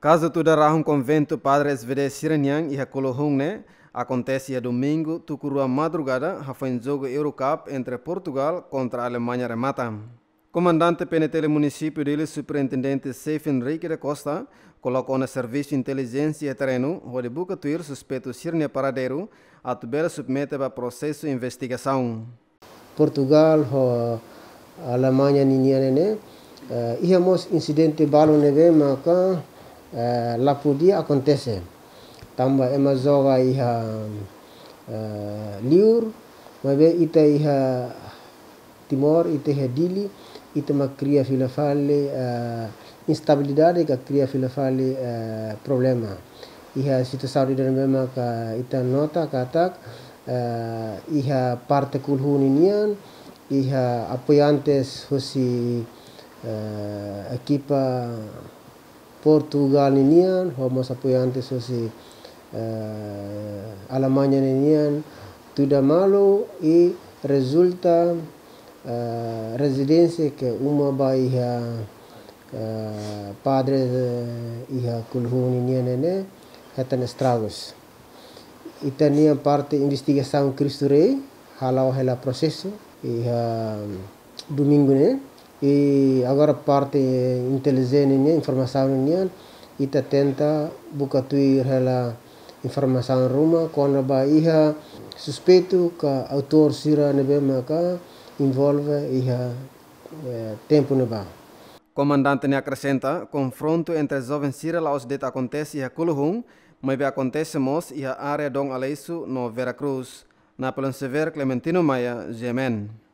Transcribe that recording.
Caso tu dará um convento Padre SVD Siranyan e Hakolohung, né? Acontece a domingo, tu curua madrugada, foi um jogo Eurocup entre Portugal contra a Alemanha remata. Comandante Penetele município dele, Superintendente Seif Henrique da Costa, colocou no serviço de inteligência e terreno, onde busca tuir suspeito Sirnia Paradeiro, a tubela submete para processo de investigação. Portugal, a Alemanha, Niniane, né? Uh, eh, íamos incidente balo neve, mas Eh, lapu dia acontece tamba ema iha uh, liur mabe ita iha timor ita iha dili ita ma cria filafale fale uh, instabilidade ka cria fila uh, problema iha situasauri dan mema ka ita nota katak uh, iha parte kulhuni nian iha apoiantes hosi uh, ekipa Portugal ninian, homo sapuyante so si uh, Alemania ninian, tuda malo i resulta uh, eh, residensi ke uma baia uh, eh, padre iha kulhu ninian nene hetan estragos. Itania parte investigação Cristo Rei, halau hela processo iha mm, domingo nene. e agora parte inteligente informação e está tenta buscar a informação ruma quando a iha suspeito que autor sira nebe maka envolve iha eh, tempo neba Comandante ne acrescenta, confronto entre jovens sira laos det acontece iha mas be acontece mos iha área dong aleisu no Veracruz. Na sever Clementino Maia, Gemen.